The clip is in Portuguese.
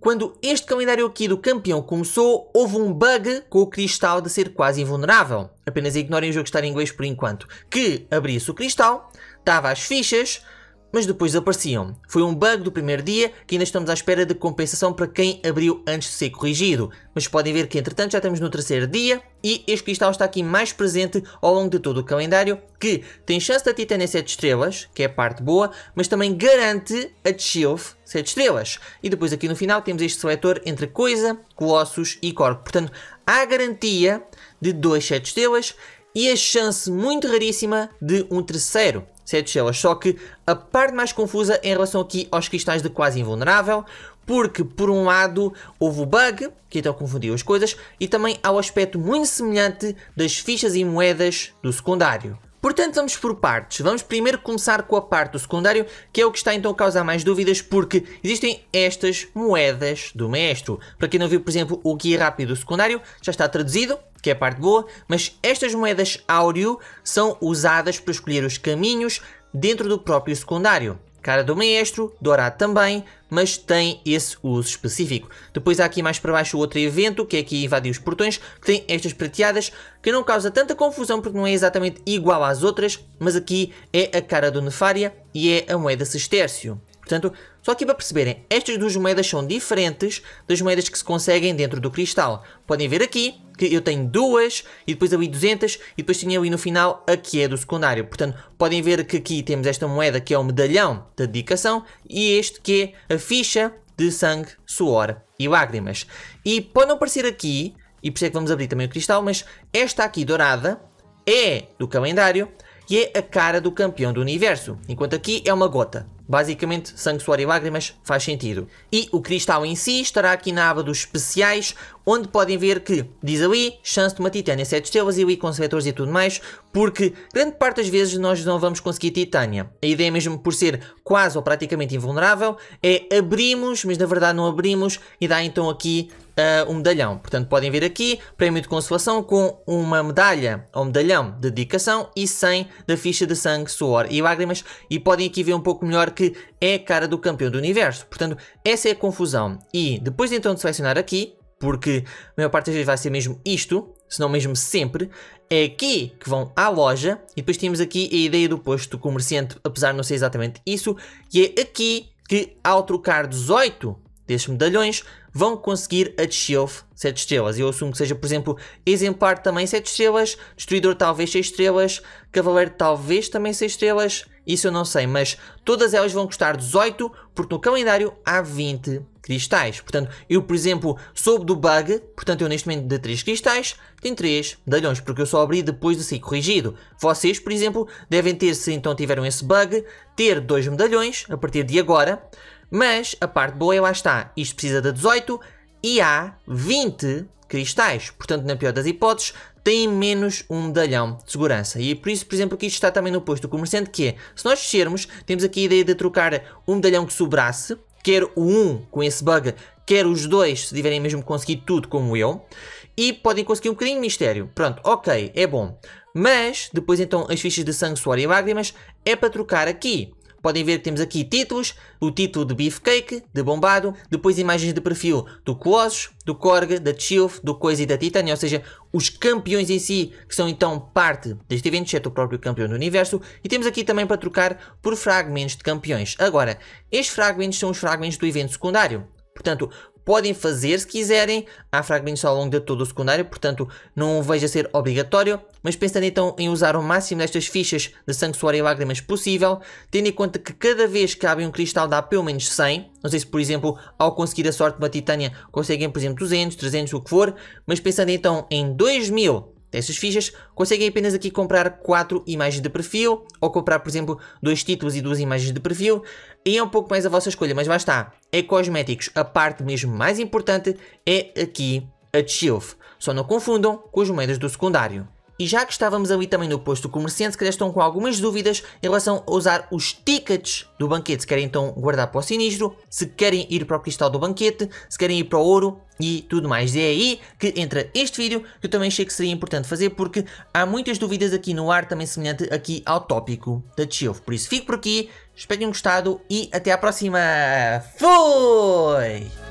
Quando este calendário aqui do campeão começou, houve um bug com o cristal de ser quase invulnerável. Apenas ignorem o jogo estar em inglês por enquanto. Que abria-se o cristal, dava as fichas, mas depois apareciam. Foi um bug do primeiro dia que ainda estamos à espera de compensação para quem abriu antes de ser corrigido, mas podem ver que entretanto já estamos no terceiro dia e este cristal está aqui mais presente ao longo de todo o calendário, que tem chance da Titânia 7 estrelas, que é a parte boa, mas também garante a Chilf 7 estrelas. E depois aqui no final temos este seletor entre coisa, colossos e corpo. Portanto, há garantia de 2 7 estrelas e a chance muito raríssima de um terceiro sete celas. Só que a parte mais confusa em relação aqui aos cristais de quase invulnerável, porque por um lado houve o bug, que então confundiu as coisas, e também há o aspecto muito semelhante das fichas e moedas do secundário. Portanto, vamos por partes. Vamos primeiro começar com a parte do secundário, que é o que está então a causar mais dúvidas, porque existem estas moedas do maestro. Para quem não viu, por exemplo, o guia rápido do secundário, já está traduzido, que é a parte boa, mas estas moedas áureo são usadas para escolher os caminhos dentro do próprio secundário cara do maestro, dourado também, mas tem esse uso específico. Depois há aqui mais para baixo outro evento, que é aqui invadir os portões, que tem estas prateadas, que não causa tanta confusão porque não é exatamente igual às outras, mas aqui é a cara do Nefária e é a moeda Cestércio. Portanto, só aqui para perceberem, estas duas moedas são diferentes das moedas que se conseguem dentro do cristal. Podem ver aqui, que eu tenho duas, e depois ali 200, e depois tinha ali no final a que é do secundário. Portanto, podem ver que aqui temos esta moeda que é o medalhão da dedicação, e este que é a ficha de sangue, suor e lágrimas. E pode não aparecer aqui, e por isso é que vamos abrir também o cristal, mas esta aqui dourada é do calendário, e é a cara do campeão do universo, enquanto aqui é uma gota. Basicamente, sangue, suor e lágrimas faz sentido. E o cristal em si estará aqui na aba dos especiais, onde podem ver que diz ali chance de uma titânia 7 estrelas e o com vetores e tudo mais, porque grande parte das vezes nós não vamos conseguir titânia. A ideia mesmo por ser quase ou praticamente invulnerável é abrimos, mas na verdade não abrimos, e dá então aqui uh, um medalhão. Portanto, podem ver aqui, prémio de consolação com uma medalha ou medalhão de dedicação e 100 da ficha de sangue, suor e lágrimas. E podem aqui ver um pouco melhor que é a cara do campeão do universo. Portanto, essa é a confusão. E depois então de selecionar aqui, porque a maior parte das vezes vai ser mesmo isto, se não mesmo sempre, é aqui que vão à loja e depois temos aqui a ideia do posto comerciante, apesar de não ser exatamente isso, e é aqui que ao trocar 18 destes medalhões vão conseguir a Shield 7 estrelas. Eu assumo que seja, por exemplo, Exemplar também 7 estrelas, Destruidor talvez 6 estrelas, Cavaleiro talvez também 6 estrelas, isso eu não sei, mas todas elas vão custar 18, porque no calendário há 20 cristais. Portanto, eu, por exemplo, soube do bug, portanto eu neste momento de 3 cristais, tenho 3 medalhões, porque eu só abri depois de ser corrigido. Vocês, por exemplo, devem ter, se então tiveram esse bug, ter 2 medalhões a partir de agora, mas a parte boa é lá está, isto precisa de 18 e há 20 cristais. Portanto, na pior das hipóteses, tem menos um medalhão de segurança. E é por isso, por exemplo, que isto está também no posto do comerciante, que é, se nós descermos, temos aqui a ideia de trocar um medalhão que sobrasse, quer o 1 com esse bug, quer os dois, se tiverem mesmo conseguido tudo como eu, e podem conseguir um bocadinho de mistério. Pronto, ok, é bom. Mas, depois então, as fichas de sangue, suor e lágrimas, é para trocar aqui podem ver que temos aqui títulos, o título de Beefcake, de Bombado, depois imagens de perfil do Colossus, do Korg, da Chilf, do Coise e da Titânia, ou seja, os campeões em si, que são então parte deste evento, exceto o próprio campeão do universo, e temos aqui também para trocar por fragmentos de campeões. Agora, estes fragmentos são os fragmentos do evento secundário, Portanto, podem fazer se quiserem. Há fragmentos ao longo de todo o secundário, portanto não o vejo a ser obrigatório, mas pensando então em usar o máximo destas fichas de sangue, suor e lágrimas possível, tendo em conta que cada vez que abrem um cristal dá pelo menos 100, não sei se por exemplo ao conseguir a sorte de uma titânia conseguem por exemplo 200, 300, o que for, mas pensando então em 2000 dessas fichas conseguem apenas aqui comprar 4 imagens de perfil, ou comprar, por exemplo, dois títulos e duas imagens de perfil, e é um pouco mais a vossa escolha, mas basta. É cosméticos, a parte mesmo mais importante é aqui a Shield. Só não confundam com as moedas do secundário. E já que estávamos ali também no posto comerciante, se calhar estão com algumas dúvidas em relação a usar os tickets do banquete. Se querem então guardar para o sinistro, se querem ir para o cristal do banquete, se querem ir para o ouro e tudo mais. E é aí que entra este vídeo que eu também achei que seria importante fazer porque há muitas dúvidas aqui no ar também semelhante aqui ao tópico da Chilf. Por isso fico por aqui, espero que tenham gostado e até à próxima. Fui!